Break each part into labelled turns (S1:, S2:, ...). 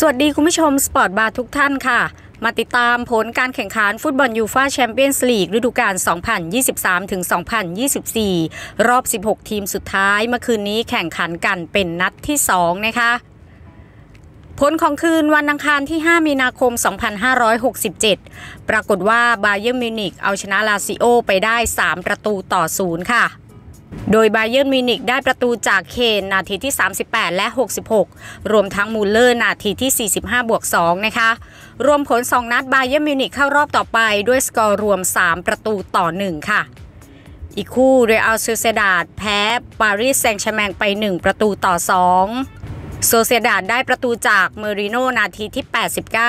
S1: สวัสดีคุณผู้ชม สปอร์ตบาร์ทุกท่านค่ะ มาติดตามผลการแข่งขันฟุตบอลยูฟาแชมเปี้ยนส์ลีกฤดูกาล2023-2024 รอบ 16 ทีมสุดท้าย เมื่อคืนนี้แข่งขันกันเป็นนัดที่ 2 นะคะ ผลของคืนวันอังคารที่ 5 มีนาคม 2567 ปรากฏว่า บาเยอร์มิวนิกเอาชนะลาซิโอไปได้ 3 ประตูต่อ 0 ค่ะโดยไบเยอร์มิวนิกได้ประตูจากเคน นาทีที่ 38 และ 66 รวมทั้งมูลเลอร์นาทีที่ 45 บวก2นะคะ รวมผล 2 นัดไบเยอร์มิวนิกเข้ารอบต่อไปด้วยสกอร์ รวม 3 ประตูต่อ 1 ค่ะ อีกคู่เรอัลซูเซดาดแพ้ปารีสแซงต์แชร์แมงไป 1 ประตูต่อ 2โซเซดาดได้ประตูจากเมริโนนาทีที่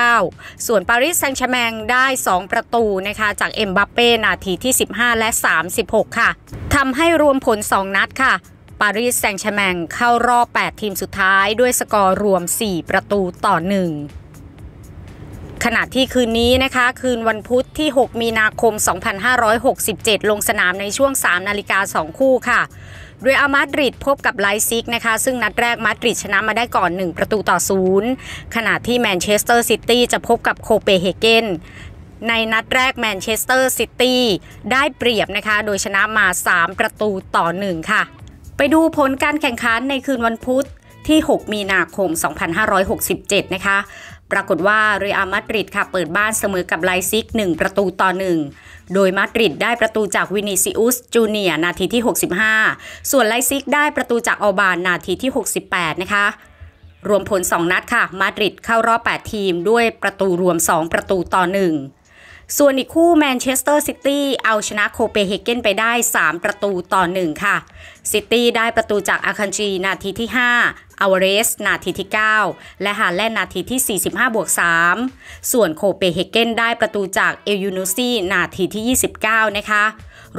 S1: 89 ส่วนปารีสแซงต์แชแมงได้ 2 ประตูนะคะจากเอ็มบัปเป้นาทีที่ 15 และ 36 ค่ะ ทำให้รวมผล 2 นัดค่ะ ปารีสแซงต์แชแมงเข้ารอบ 8 ทีมสุดท้ายด้วยสกอร์รวม 4 ประตูต่อ 1 ขณะที่คืนนี้นะคะคืนวันพุธที่ 6 มีนาคม 2567 ลงสนามในช่วง3นาฬิกา2คู่ค่ะเรอัลมาดริดพบกับไลซิกนะคะ ซึ่งนัดแรกมาดริดชนะมาได้ก่อน 1 ประตูต่อศูนย์ขณะที่แมนเชสเตอร์ซิตี้จะพบกับโคเปเฮเกนในนัดแรกแมนเชสเตอร์ซิตี้ได้เปรียบนะคะโดยชนะมา 3 ประตูต่อ 1 ค่ะ ไปดูผลการแข่งขันในคืนวันพุธที่ 6 มีนาคม 2567 นะคะปรากฏว่าเรอัลมาดริด ค่ะ เปิดบ้านเสมอกับไลซิก1ประตูต่อ 1 โดยมาดริดได้ประตูจากวินิซิอุส จูเนียนาทีที่ 65 ส่วนไลซิก ได้ประตูจากออบานนาทีที่ 68 นะคะ รวมผล 2 นัดค่ะ มาดริดเข้ารอบ8ทีม ด้วยประตูรวม 2 ประตูต่อ 1ส่วนอีกคู่แมนเชสเตอร์ซิตี้เอาชนะโคเปเฮเกนไปได้ 3 ประตูต่อ 1 ค่ะซิตี้ได้ประตูจากอาคันจีนาทีที่ 5 อาวเรส นาทีที่ 9 และฮาแลนนาทีที่ 45 บวก 3ส่วนโคเปเฮเกนได้ประตูจากเอลยูนูซีนาทีที่ 29 นะคะ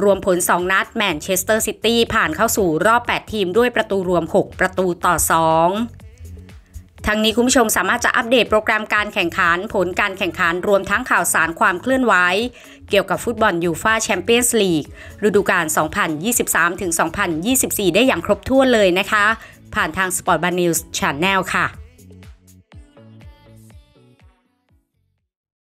S1: รวมผล 2 นัดแมนเชสเตอร์ซิตี้ผ่านเข้าสู่รอบ 8 ทีมด้วยประตูรวม 6 ประตูต่อ 2ทั้งนี้คุณผู้ชมสามารถจะอัปเดตโปรแกรมการแข่งขันผลการแข่งขันรวมทั้งข่าวสารความเคลื่อนไหวเกี่ยวกับฟุตบอลยูฟาแชมเปี้ยนส์ลีกฤดูกาล 2023-2024 ได้อย่างครบถ้วนเลยนะคะ ผ่านทาง Sport Bar News Channel ค่ะ